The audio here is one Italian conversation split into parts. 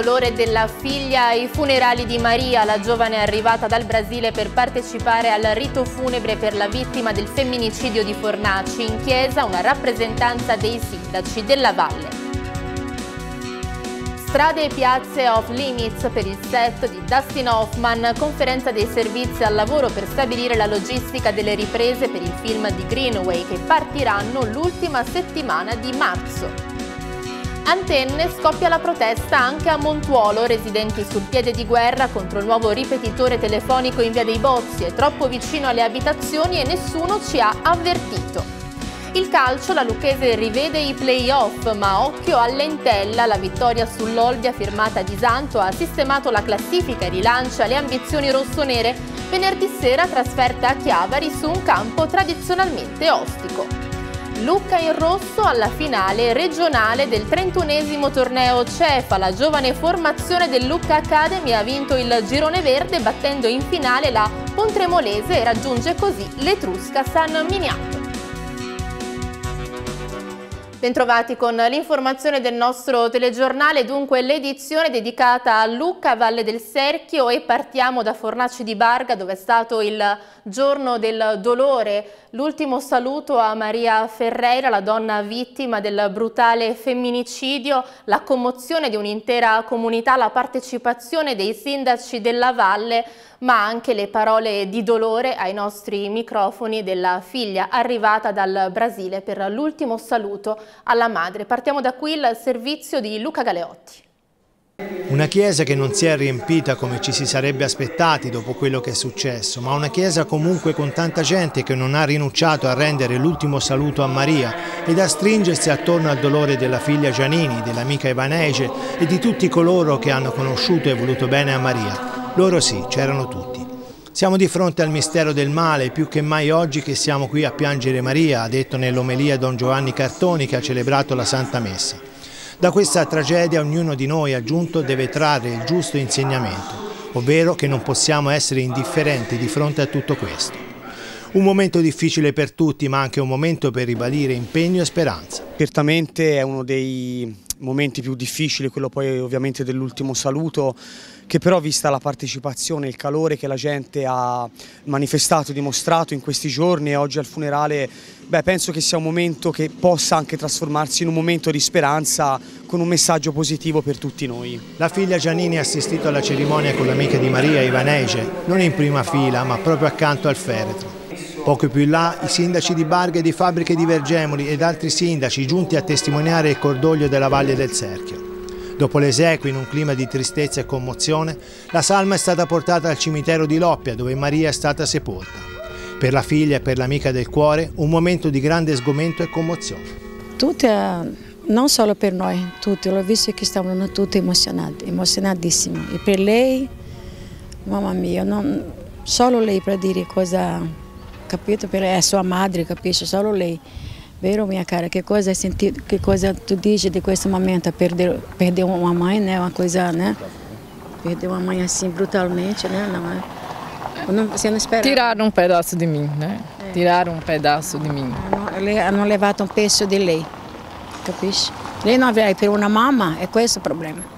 dolore della figlia e i funerali di Maria, la giovane arrivata dal Brasile per partecipare al rito funebre per la vittima del femminicidio di Fornaci. In chiesa una rappresentanza dei sindaci della Valle. Strade e piazze off limits per il set di Dustin Hoffman, conferenza dei servizi al lavoro per stabilire la logistica delle riprese per il film di Greenway che partiranno l'ultima settimana di marzo. Antenne scoppia la protesta anche a Montuolo, residenti sul piede di guerra contro il nuovo ripetitore telefonico in via dei Bozzi, è troppo vicino alle abitazioni e nessuno ci ha avvertito. Il calcio, la Lucchese rivede i playoff, ma occhio all'entella, la vittoria sull'Olbia firmata di Santo ha sistemato la classifica e rilancia le ambizioni rossonere. Venerdì sera trasferta a Chiavari su un campo tradizionalmente ostico. Lucca in rosso alla finale regionale del 31 torneo CEFA. La giovane formazione del Lucca Academy ha vinto il girone verde battendo in finale la Pontremolese e raggiunge così l'Etrusca San Miniato. Bentrovati con l'informazione del nostro telegiornale, dunque l'edizione dedicata a Lucca, Valle del Serchio e partiamo da Fornaci di Barga dove è stato il giorno del dolore. L'ultimo saluto a Maria Ferreira, la donna vittima del brutale femminicidio, la commozione di un'intera comunità, la partecipazione dei sindaci della valle ma anche le parole di dolore ai nostri microfoni della figlia arrivata dal Brasile per l'ultimo saluto alla madre. Partiamo da qui il servizio di Luca Galeotti. Una chiesa che non si è riempita come ci si sarebbe aspettati dopo quello che è successo, ma una chiesa comunque con tanta gente che non ha rinunciato a rendere l'ultimo saluto a Maria ed a stringersi attorno al dolore della figlia Giannini, dell'amica Ivanege e di tutti coloro che hanno conosciuto e voluto bene a Maria. Loro sì, c'erano tutti. Siamo di fronte al mistero del male, più che mai oggi che siamo qui a piangere Maria, ha detto nell'omelia Don Giovanni Cartoni che ha celebrato la Santa Messa. Da questa tragedia ognuno di noi aggiunto deve trarre il giusto insegnamento, ovvero che non possiamo essere indifferenti di fronte a tutto questo. Un momento difficile per tutti, ma anche un momento per ribadire impegno e speranza. Certamente è uno dei momenti più difficili, quello poi ovviamente dell'ultimo saluto, che però vista la partecipazione, il calore che la gente ha manifestato, dimostrato in questi giorni e oggi al funerale, beh, penso che sia un momento che possa anche trasformarsi in un momento di speranza con un messaggio positivo per tutti noi. La figlia Giannini ha assistito alla cerimonia con l'amica di Maria Ivanege, non in prima fila ma proprio accanto al feretro. Poco più in là i sindaci di Barghe e di Fabbriche di Vergemoli ed altri sindaci giunti a testimoniare il cordoglio della Valle del Serchio. Dopo l'esequio, in un clima di tristezza e commozione, la salma è stata portata al cimitero di Loppia, dove Maria è stata sepolta. Per la figlia e per l'amica del cuore, un momento di grande sgomento e commozione. Tutti, eh, non solo per noi, tutti, l'ho visto che stavano tutti emozionati, emozionatissimi. E per lei, mamma mia, non, solo lei per dire cosa, capito, per, è eh, sua madre, capisce, solo lei. Viram minha cara? Que coisa é sentido, que coisa tu diz de que esse momento perder, perder uma mãe, né? Uma coisa, né? Perder uma mãe assim brutalmente, né? Não é? Não, você não espera. Tiraram um pedaço de mim, né? É. Tiraram um pedaço de mim. Não, não levaram um peso de lei. Capiche? Lei não vai é, ter é uma mama, é com esse o problema.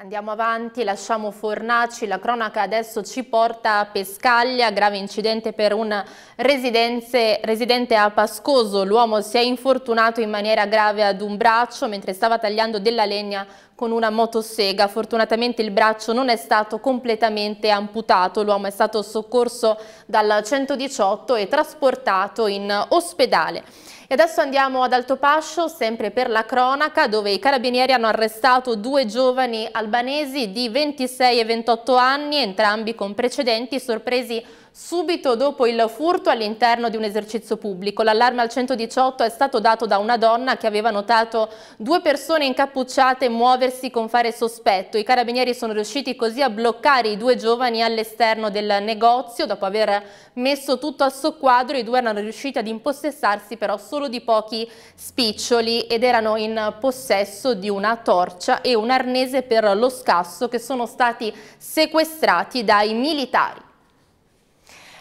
Andiamo avanti, lasciamo Fornaci, la cronaca adesso ci porta a Pescaglia, grave incidente per un residente a Pascoso, l'uomo si è infortunato in maniera grave ad un braccio mentre stava tagliando della legna con una motosega, fortunatamente il braccio non è stato completamente amputato, l'uomo è stato soccorso dal 118 e trasportato in ospedale. E adesso andiamo ad Altopascio, sempre per la cronaca, dove i carabinieri hanno arrestato due giovani albanesi di 26 e 28 anni, entrambi con precedenti sorpresi Subito dopo il furto all'interno di un esercizio pubblico, l'allarme al 118 è stato dato da una donna che aveva notato due persone incappucciate muoversi con fare sospetto. I carabinieri sono riusciti così a bloccare i due giovani all'esterno del negozio. Dopo aver messo tutto a soqquadro, i due erano riusciti ad impossessarsi però solo di pochi spiccioli ed erano in possesso di una torcia e un arnese per lo scasso che sono stati sequestrati dai militari.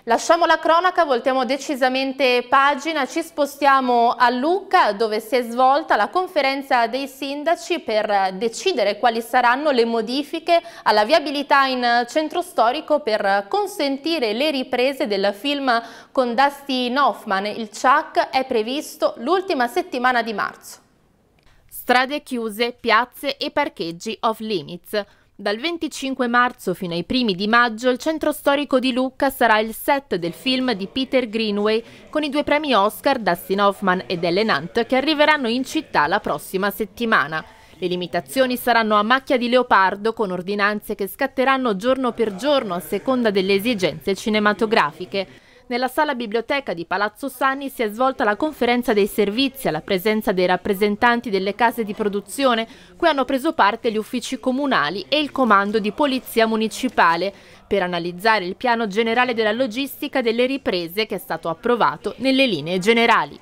Lasciamo la cronaca, voltiamo decisamente pagina, ci spostiamo a Lucca dove si è svolta la conferenza dei sindaci per decidere quali saranno le modifiche alla viabilità in centro storico per consentire le riprese del film con Dustin Hoffman. Il CIAC è previsto l'ultima settimana di marzo. Strade chiuse, piazze e parcheggi off limits. Dal 25 marzo fino ai primi di maggio il centro storico di Lucca sarà il set del film di Peter Greenway con i due premi Oscar Dustin Hoffman ed Ellen Hunt che arriveranno in città la prossima settimana. Le limitazioni saranno a macchia di leopardo con ordinanze che scatteranno giorno per giorno a seconda delle esigenze cinematografiche. Nella sala biblioteca di Palazzo Sanni si è svolta la conferenza dei servizi alla presenza dei rappresentanti delle case di produzione, cui hanno preso parte gli uffici comunali e il comando di polizia municipale per analizzare il piano generale della logistica delle riprese che è stato approvato nelle linee generali.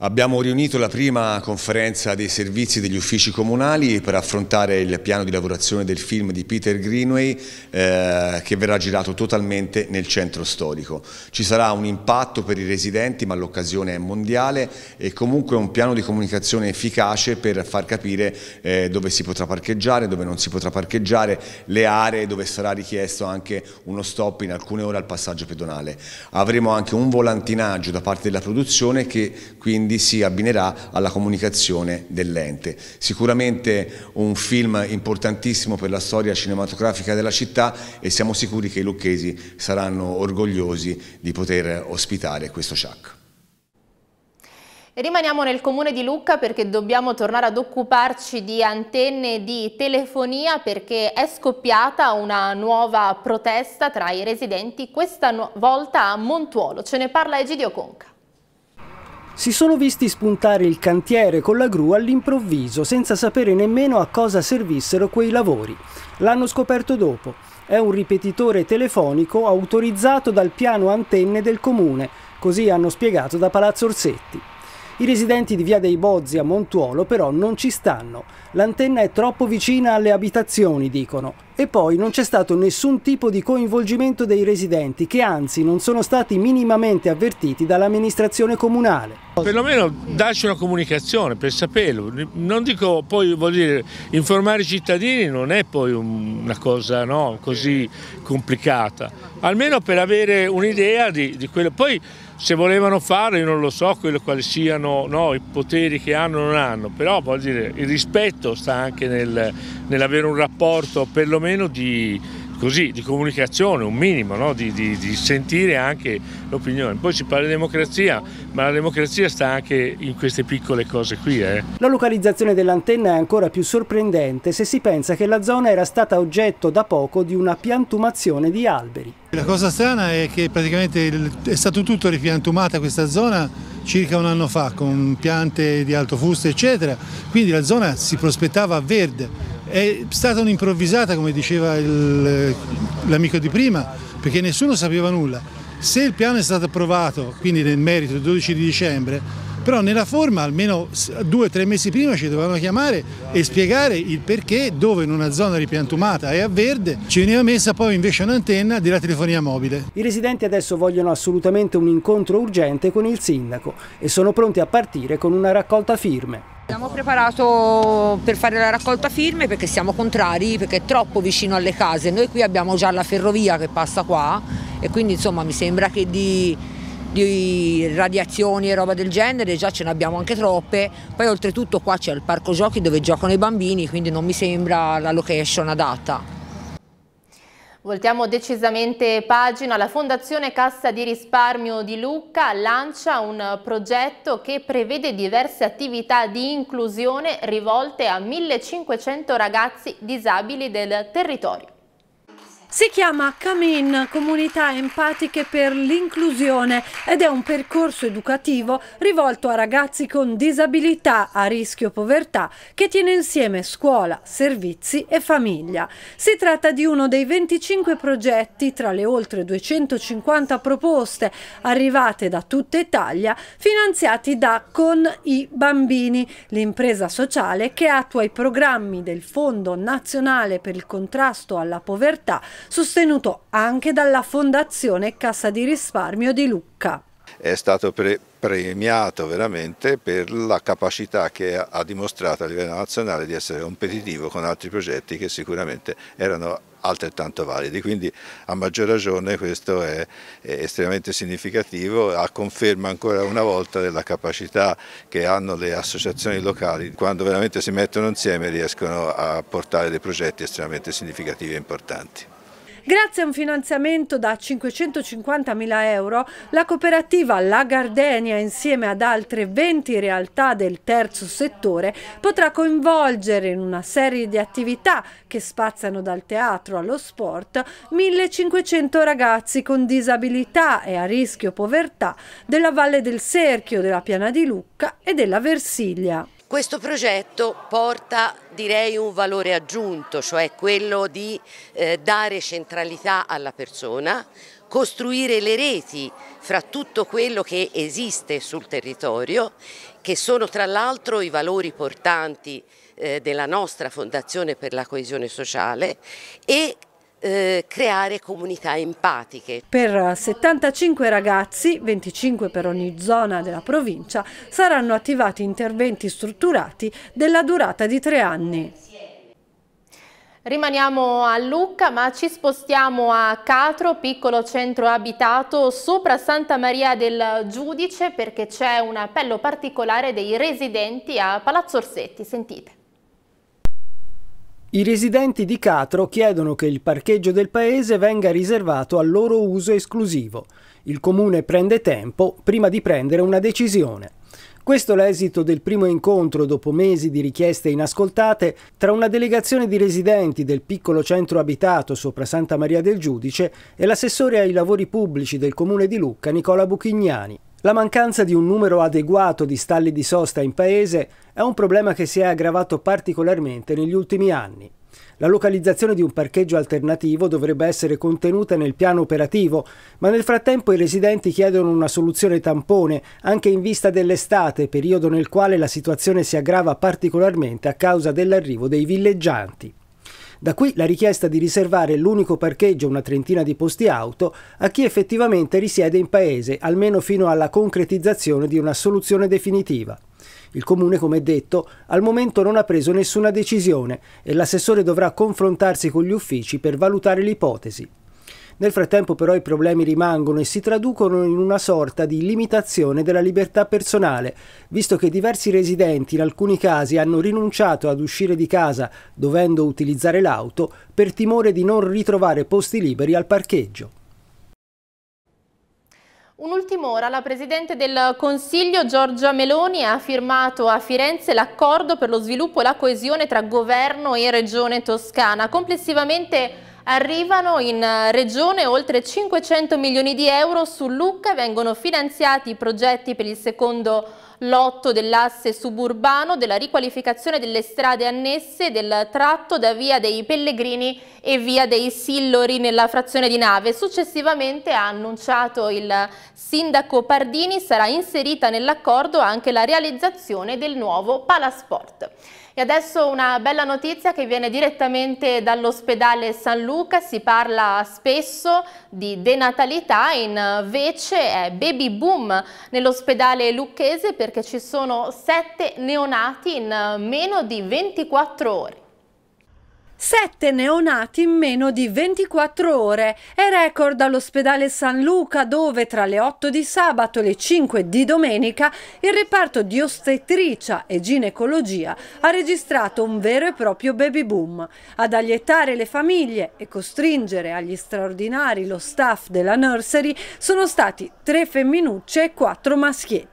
Abbiamo riunito la prima conferenza dei servizi degli uffici comunali per affrontare il piano di lavorazione del film di Peter Greenway eh, che verrà girato totalmente nel centro storico. Ci sarà un impatto per i residenti ma l'occasione è mondiale e comunque un piano di comunicazione efficace per far capire eh, dove si potrà parcheggiare, dove non si potrà parcheggiare, le aree dove sarà richiesto anche uno stop in alcune ore al passaggio pedonale. Avremo anche un volantinaggio da parte della produzione che quindi quindi si abbinerà alla comunicazione dell'ente. Sicuramente un film importantissimo per la storia cinematografica della città e siamo sicuri che i lucchesi saranno orgogliosi di poter ospitare questo CIAC. Rimaniamo nel comune di Lucca perché dobbiamo tornare ad occuparci di antenne di telefonia perché è scoppiata una nuova protesta tra i residenti, questa volta a Montuolo. Ce ne parla Egidio Conca. Si sono visti spuntare il cantiere con la gru all'improvviso, senza sapere nemmeno a cosa servissero quei lavori. L'hanno scoperto dopo. È un ripetitore telefonico autorizzato dal piano antenne del comune, così hanno spiegato da Palazzo Orsetti. I residenti di Via dei Bozzi a Montuolo però non ci stanno. L'antenna è troppo vicina alle abitazioni, dicono. E poi non c'è stato nessun tipo di coinvolgimento dei residenti che anzi non sono stati minimamente avvertiti dall'amministrazione comunale. Perlomeno darci una comunicazione per saperlo. Non dico poi, vuol dire, informare i cittadini non è poi una cosa no, così complicata. Almeno per avere un'idea di, di quello. Poi se volevano farlo, io non lo so quali siano no, i poteri che hanno o non hanno, però vuol dire, il rispetto sta anche nel, nell'avere un rapporto perlomeno di così di comunicazione, un minimo, no? di, di, di, sentire anche l'opinione. Poi si parla di democrazia, ma la democrazia sta anche in queste piccole cose qui. Eh. La localizzazione dell'antenna è ancora più sorprendente se si pensa che la zona era stata oggetto da poco di una piantumazione di alberi. La cosa strana è che praticamente è stato tutto ripiantumata questa zona circa un anno fa con piante di alto fusto eccetera, quindi la zona si prospettava verde è stata un'improvvisata, come diceva l'amico di prima, perché nessuno sapeva nulla. Se il piano è stato approvato, quindi nel merito, il 12 di dicembre, però nella forma almeno due o tre mesi prima ci dovevano chiamare e spiegare il perché dove in una zona ripiantumata e a verde ci veniva messa poi invece un'antenna della telefonia mobile. I residenti adesso vogliono assolutamente un incontro urgente con il sindaco e sono pronti a partire con una raccolta firme. Abbiamo preparato per fare la raccolta firme perché siamo contrari, perché è troppo vicino alle case. Noi qui abbiamo già la ferrovia che passa qua e quindi insomma mi sembra che di, di radiazioni e roba del genere già ce ne abbiamo anche troppe. Poi oltretutto qua c'è il parco giochi dove giocano i bambini, quindi non mi sembra la location adatta. Voltiamo decisamente pagina. La Fondazione Cassa di Risparmio di Lucca lancia un progetto che prevede diverse attività di inclusione rivolte a 1500 ragazzi disabili del territorio. Si chiama CAMIN, Comunità Empatiche per l'Inclusione ed è un percorso educativo rivolto a ragazzi con disabilità a rischio povertà che tiene insieme scuola, servizi e famiglia. Si tratta di uno dei 25 progetti tra le oltre 250 proposte arrivate da tutta Italia finanziati da Con i Bambini, l'impresa sociale che attua i programmi del Fondo Nazionale per il Contrasto alla Povertà sostenuto anche dalla Fondazione Cassa di Risparmio di Lucca. È stato pre premiato veramente per la capacità che ha dimostrato a livello nazionale di essere competitivo con altri progetti che sicuramente erano altrettanto validi, quindi a maggior ragione questo è, estremamente significativo, a conferma ancora una volta della capacità che hanno le associazioni locali, quando veramente si mettono insieme riescono a portare dei progetti estremamente significativi e importanti. Grazie a un finanziamento da 550.000 euro, la cooperativa La Gardenia, insieme ad altre 20 realtà del terzo settore, potrà coinvolgere in una serie di attività che spaziano dal teatro allo sport 1.500 ragazzi con disabilità e a rischio povertà della Valle del Serchio, della Piana di Lucca e della Versiglia. Questo progetto porta direi un valore aggiunto, cioè quello di eh, dare centralità alla persona, costruire le reti fra tutto quello che esiste sul territorio, che sono tra l'altro i valori portanti eh, della nostra Fondazione per la coesione sociale e eh, creare comunità empatiche. Per 75 ragazzi, 25 per ogni zona della provincia, saranno attivati interventi strutturati della durata di tre anni. Rimaniamo a Lucca ma ci spostiamo a Catro, piccolo centro abitato sopra Santa Maria del Giudice perché c'è un appello particolare dei residenti a Palazzo Orsetti. Sentite. I residenti di Catro chiedono che il parcheggio del paese venga riservato al loro uso esclusivo. Il comune prende tempo prima di prendere una decisione. Questo è l'esito del primo incontro dopo mesi di richieste inascoltate tra una delegazione di residenti del piccolo centro abitato sopra Santa Maria del Giudice e l'assessore ai lavori pubblici del comune di Lucca Nicola Buchignani. La mancanza di un numero adeguato di stalli di sosta in paese è un problema che si è aggravato particolarmente negli ultimi anni. La localizzazione di un parcheggio alternativo dovrebbe essere contenuta nel piano operativo, ma nel frattempo i residenti chiedono una soluzione tampone, anche in vista dell'estate, periodo nel quale la situazione si aggrava particolarmente a causa dell'arrivo dei villeggianti. Da qui la richiesta di riservare l'unico parcheggio, una trentina di posti auto, a chi effettivamente risiede in paese, almeno fino alla concretizzazione di una soluzione definitiva. Il comune, come detto, al momento non ha preso nessuna decisione e l'assessore dovrà confrontarsi con gli uffici per valutare l'ipotesi. Nel frattempo però i problemi rimangono e si traducono in una sorta di limitazione della libertà personale, visto che diversi residenti in alcuni casi hanno rinunciato ad uscire di casa dovendo utilizzare l'auto per timore di non ritrovare posti liberi al parcheggio. Un'ultima ora, la Presidente del Consiglio Giorgia Meloni ha firmato a Firenze l'accordo per lo sviluppo e la coesione tra governo e regione toscana. Complessivamente Arrivano in eh, regione oltre 500 milioni di euro su Lucca, vengono finanziati i progetti per il secondo lotto dell'asse suburbano, della riqualificazione delle strade annesse, del tratto da via dei Pellegrini e via dei Sillori nella frazione di Nave. Successivamente ha annunciato il sindaco Pardini sarà inserita nell'accordo anche la realizzazione del nuovo Palasport. E adesso una bella notizia che viene direttamente dall'ospedale San Luca, si parla spesso di denatalità, invece è baby boom nell'ospedale lucchese perché ci sono sette neonati in meno di 24 ore. Sette neonati in meno di 24 ore è record all'ospedale San Luca dove tra le 8 di sabato e le 5 di domenica il reparto di ostetricia e ginecologia ha registrato un vero e proprio baby boom. Ad aglietare le famiglie e costringere agli straordinari lo staff della nursery sono stati tre femminucce e quattro maschietti.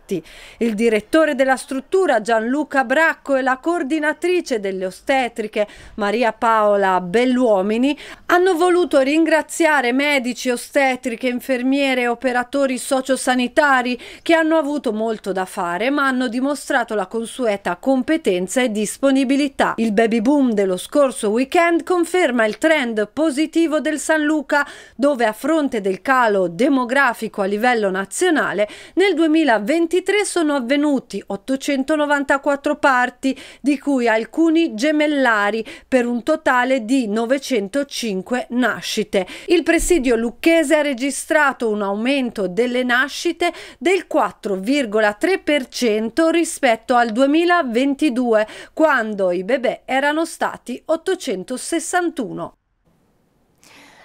Il direttore della struttura Gianluca Bracco e la coordinatrice delle ostetriche Maria Paolo Paola Belluomini hanno voluto ringraziare medici, ostetriche, infermiere operatori sociosanitari che hanno avuto molto da fare ma hanno dimostrato la consueta competenza e disponibilità. Il baby boom dello scorso weekend conferma il trend positivo del San Luca dove a fronte del calo demografico a livello nazionale nel 2023 sono avvenuti 894 parti di cui alcuni gemellari per un totale totale di 905 nascite. Il presidio lucchese ha registrato un aumento delle nascite del 4,3% rispetto al 2022, quando i bebè erano stati 861.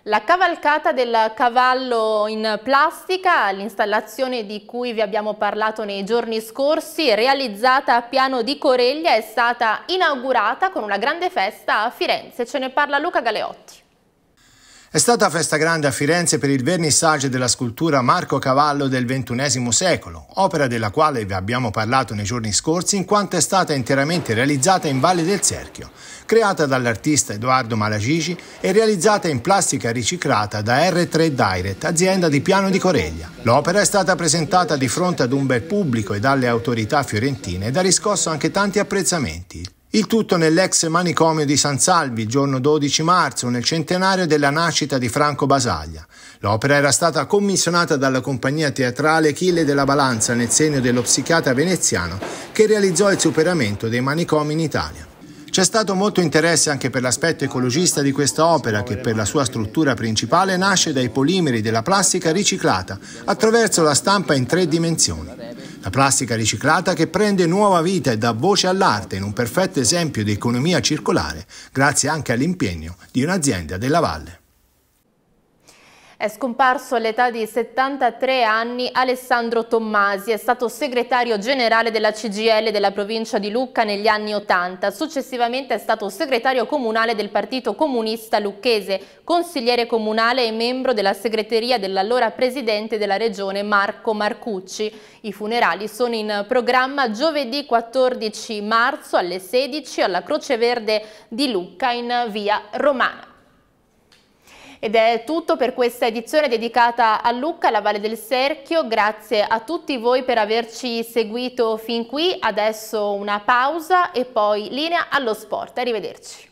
La cavalcata del cavallo in plastica, l'installazione di cui vi abbiamo parlato nei giorni scorsi, realizzata a Piano di Coreglia, è stata inaugurata con una grande festa a Firenze. Ce ne parla Luca Galeotti. È stata festa grande a Firenze per il vernissage della scultura Marco Cavallo del XXI secolo, opera della quale vi abbiamo parlato nei giorni scorsi in quanto è stata interamente realizzata in Valle del Serchio, creata dall'artista Edoardo Malagigi e realizzata in plastica riciclata da R3 Direct, azienda di Piano di Coreglia. L'opera è stata presentata di fronte ad un bel pubblico e dalle autorità fiorentine ed ha riscosso anche tanti apprezzamenti. Il tutto nell'ex manicomio di San Salvi, giorno 12 marzo, nel centenario della nascita di Franco Basaglia. L'opera era stata commissionata dalla compagnia teatrale Chile della Balanza nel segno dello psichiatra veneziano che realizzò il superamento dei manicomi in Italia. C'è stato molto interesse anche per l'aspetto ecologista di questa opera che per la sua struttura principale nasce dai polimeri della plastica riciclata attraverso la stampa in tre dimensioni. La plastica riciclata che prende nuova vita e dà voce all'arte in un perfetto esempio di economia circolare grazie anche all'impegno di un'azienda della valle. È scomparso all'età di 73 anni Alessandro Tommasi, è stato segretario generale della CGL della provincia di Lucca negli anni 80, successivamente è stato segretario comunale del Partito Comunista Lucchese, consigliere comunale e membro della segreteria dell'allora presidente della regione Marco Marcucci. I funerali sono in programma giovedì 14 marzo alle 16 alla Croce Verde di Lucca in via Romana. Ed è tutto per questa edizione dedicata a Lucca, la Valle del Serchio. Grazie a tutti voi per averci seguito fin qui. Adesso una pausa e poi linea allo sport. Arrivederci.